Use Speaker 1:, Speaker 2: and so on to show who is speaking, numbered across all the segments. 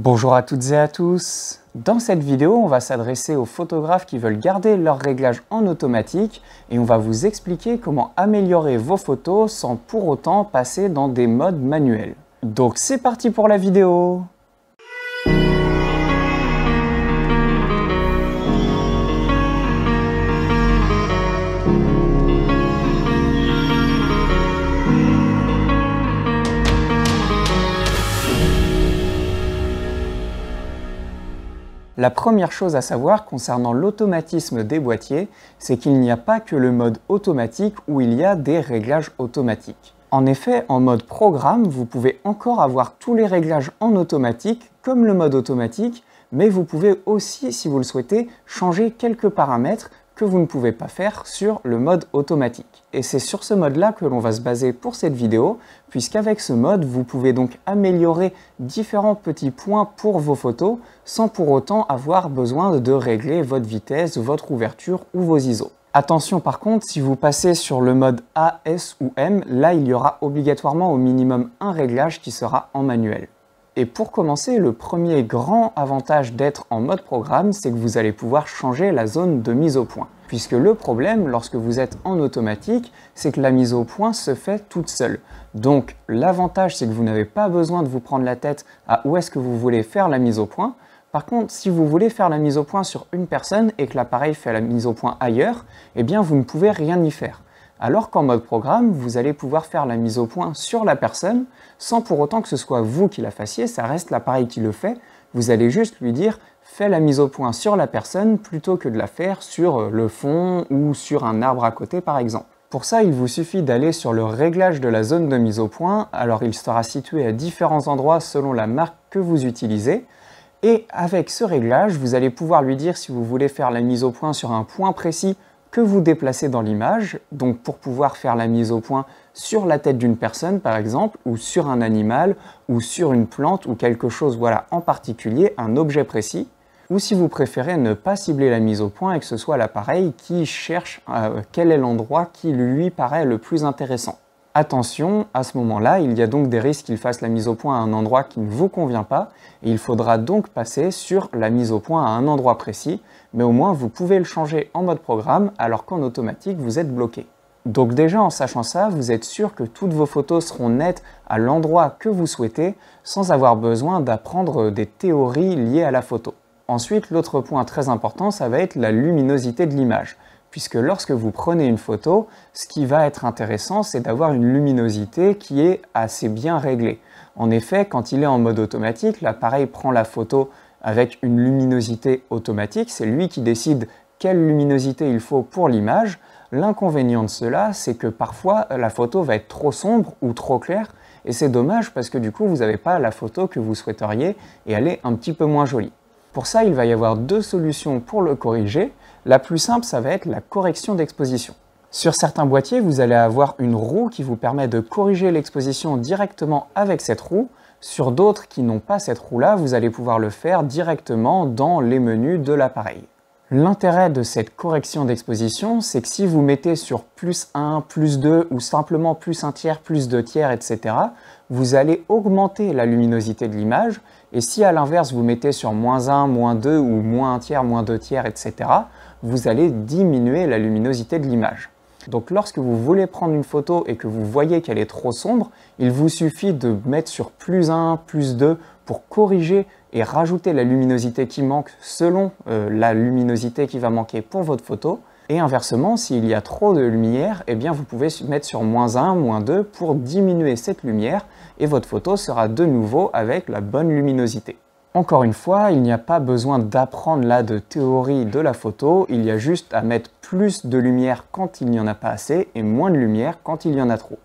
Speaker 1: Bonjour à toutes et à tous Dans cette vidéo, on va s'adresser aux photographes qui veulent garder leurs réglages en automatique et on va vous expliquer comment améliorer vos photos sans pour autant passer dans des modes manuels. Donc c'est parti pour la vidéo La première chose à savoir concernant l'automatisme des boîtiers, c'est qu'il n'y a pas que le mode automatique où il y a des réglages automatiques. En effet, en mode programme, vous pouvez encore avoir tous les réglages en automatique, comme le mode automatique, mais vous pouvez aussi, si vous le souhaitez, changer quelques paramètres que vous ne pouvez pas faire sur le mode automatique. Et c'est sur ce mode-là que l'on va se baser pour cette vidéo, puisqu'avec ce mode, vous pouvez donc améliorer différents petits points pour vos photos, sans pour autant avoir besoin de régler votre vitesse, votre ouverture ou vos ISO. Attention par contre, si vous passez sur le mode A, S ou M, là il y aura obligatoirement au minimum un réglage qui sera en manuel. Et pour commencer, le premier grand avantage d'être en mode programme, c'est que vous allez pouvoir changer la zone de mise au point. Puisque le problème, lorsque vous êtes en automatique, c'est que la mise au point se fait toute seule. Donc l'avantage, c'est que vous n'avez pas besoin de vous prendre la tête à où est-ce que vous voulez faire la mise au point. Par contre, si vous voulez faire la mise au point sur une personne et que l'appareil fait la mise au point ailleurs, eh bien vous ne pouvez rien y faire alors qu'en mode programme, vous allez pouvoir faire la mise au point sur la personne sans pour autant que ce soit vous qui la fassiez, ça reste l'appareil qui le fait. Vous allez juste lui dire fais la mise au point sur la personne plutôt que de la faire sur euh, le fond ou sur un arbre à côté par exemple. Pour ça, il vous suffit d'aller sur le réglage de la zone de mise au point, alors il sera situé à différents endroits selon la marque que vous utilisez, et avec ce réglage, vous allez pouvoir lui dire si vous voulez faire la mise au point sur un point précis que vous déplacez dans l'image, donc pour pouvoir faire la mise au point sur la tête d'une personne par exemple, ou sur un animal, ou sur une plante, ou quelque chose voilà, en particulier, un objet précis, ou si vous préférez ne pas cibler la mise au point et que ce soit l'appareil qui cherche euh, quel est l'endroit qui lui paraît le plus intéressant. Attention, à ce moment-là, il y a donc des risques qu'il fasse la mise au point à un endroit qui ne vous convient pas, et il faudra donc passer sur la mise au point à un endroit précis, mais au moins vous pouvez le changer en mode programme alors qu'en automatique vous êtes bloqué. Donc déjà en sachant ça, vous êtes sûr que toutes vos photos seront nettes à l'endroit que vous souhaitez, sans avoir besoin d'apprendre des théories liées à la photo. Ensuite, l'autre point très important, ça va être la luminosité de l'image puisque lorsque vous prenez une photo, ce qui va être intéressant, c'est d'avoir une luminosité qui est assez bien réglée. En effet, quand il est en mode automatique, l'appareil prend la photo avec une luminosité automatique, c'est lui qui décide quelle luminosité il faut pour l'image. L'inconvénient de cela, c'est que parfois la photo va être trop sombre ou trop claire, et c'est dommage parce que du coup vous n'avez pas la photo que vous souhaiteriez et elle est un petit peu moins jolie. Pour ça, il va y avoir deux solutions pour le corriger. La plus simple, ça va être la correction d'exposition. Sur certains boîtiers, vous allez avoir une roue qui vous permet de corriger l'exposition directement avec cette roue. Sur d'autres qui n'ont pas cette roue-là, vous allez pouvoir le faire directement dans les menus de l'appareil. L'intérêt de cette correction d'exposition, c'est que si vous mettez sur plus 1, plus 2 ou simplement plus 1 tiers, plus 2 tiers, etc., vous allez augmenter la luminosité de l'image. Et si à l'inverse vous mettez sur moins 1, moins 2 ou moins 1 tiers, moins 2 tiers, etc., vous allez diminuer la luminosité de l'image. Donc lorsque vous voulez prendre une photo et que vous voyez qu'elle est trop sombre, il vous suffit de mettre sur plus 1, plus 2 pour corriger et rajouter la luminosité qui manque selon euh, la luminosité qui va manquer pour votre photo. Et inversement, s'il y a trop de lumière, et eh bien vous pouvez mettre sur moins 1, moins 2 pour diminuer cette lumière et votre photo sera de nouveau avec la bonne luminosité. Encore une fois, il n'y a pas besoin d'apprendre là de théorie de la photo, il y a juste à mettre plus de lumière quand il n'y en a pas assez et moins de lumière quand il y en a trop.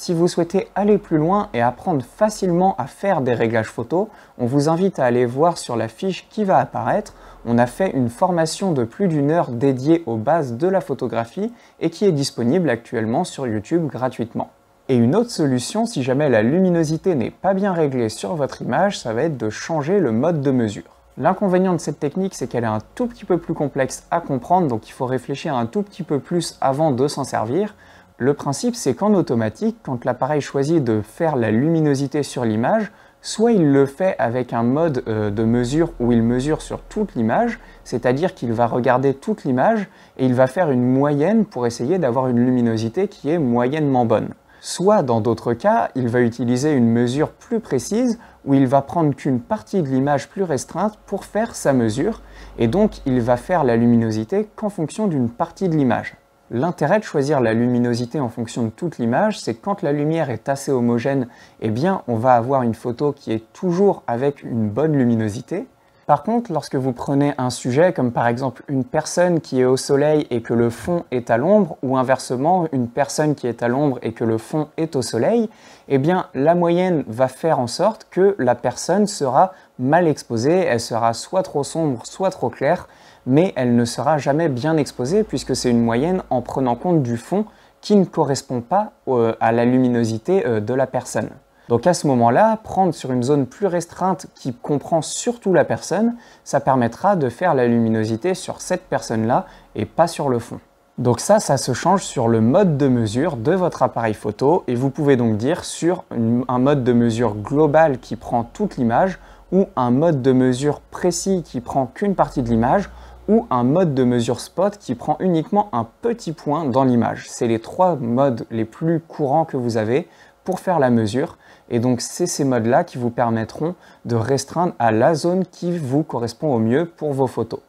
Speaker 1: Si vous souhaitez aller plus loin et apprendre facilement à faire des réglages photos, on vous invite à aller voir sur la fiche qui va apparaître. On a fait une formation de plus d'une heure dédiée aux bases de la photographie et qui est disponible actuellement sur YouTube gratuitement. Et une autre solution, si jamais la luminosité n'est pas bien réglée sur votre image, ça va être de changer le mode de mesure. L'inconvénient de cette technique, c'est qu'elle est un tout petit peu plus complexe à comprendre, donc il faut réfléchir un tout petit peu plus avant de s'en servir. Le principe, c'est qu'en automatique, quand l'appareil choisit de faire la luminosité sur l'image, soit il le fait avec un mode euh, de mesure où il mesure sur toute l'image, c'est-à-dire qu'il va regarder toute l'image et il va faire une moyenne pour essayer d'avoir une luminosité qui est moyennement bonne. Soit, dans d'autres cas, il va utiliser une mesure plus précise où il va prendre qu'une partie de l'image plus restreinte pour faire sa mesure, et donc il va faire la luminosité qu'en fonction d'une partie de l'image. L'intérêt de choisir la luminosité en fonction de toute l'image, c'est que quand la lumière est assez homogène, eh bien on va avoir une photo qui est toujours avec une bonne luminosité. Par contre, lorsque vous prenez un sujet, comme par exemple une personne qui est au soleil et que le fond est à l'ombre, ou inversement, une personne qui est à l'ombre et que le fond est au soleil, eh bien la moyenne va faire en sorte que la personne sera mal exposée, elle sera soit trop sombre, soit trop claire, mais elle ne sera jamais bien exposée puisque c'est une moyenne en prenant compte du fond qui ne correspond pas euh, à la luminosité euh, de la personne. Donc à ce moment-là, prendre sur une zone plus restreinte qui comprend surtout la personne, ça permettra de faire la luminosité sur cette personne-là et pas sur le fond. Donc ça, ça se change sur le mode de mesure de votre appareil photo et vous pouvez donc dire sur un mode de mesure global qui prend toute l'image ou un mode de mesure précis qui prend qu'une partie de l'image ou un mode de mesure spot qui prend uniquement un petit point dans l'image. C'est les trois modes les plus courants que vous avez pour faire la mesure. Et donc c'est ces modes-là qui vous permettront de restreindre à la zone qui vous correspond au mieux pour vos photos.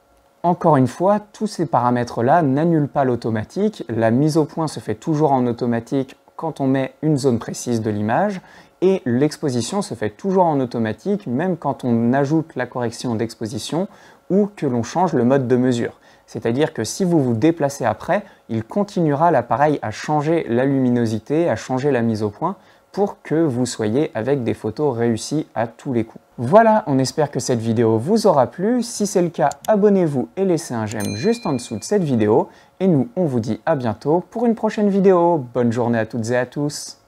Speaker 1: Encore une fois, tous ces paramètres-là n'annulent pas l'automatique, la mise au point se fait toujours en automatique quand on met une zone précise de l'image, et l'exposition se fait toujours en automatique, même quand on ajoute la correction d'exposition ou que l'on change le mode de mesure. C'est-à-dire que si vous vous déplacez après, il continuera l'appareil à changer la luminosité, à changer la mise au point, pour que vous soyez avec des photos réussies à tous les coups. Voilà, on espère que cette vidéo vous aura plu. Si c'est le cas, abonnez-vous et laissez un j'aime juste en dessous de cette vidéo. Et nous, on vous dit à bientôt pour une prochaine vidéo. Bonne journée à toutes et à tous.